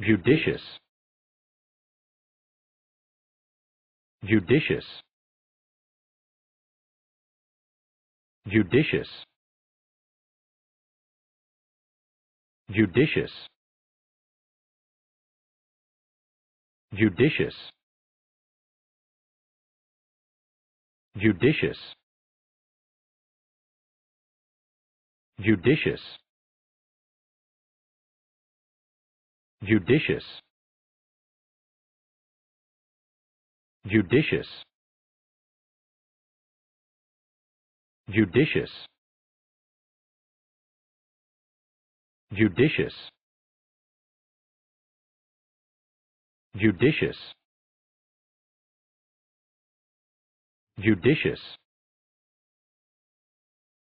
judicious judicious judicious judicious judicious judicious judicious judicious judicious judicious judicious judicious judicious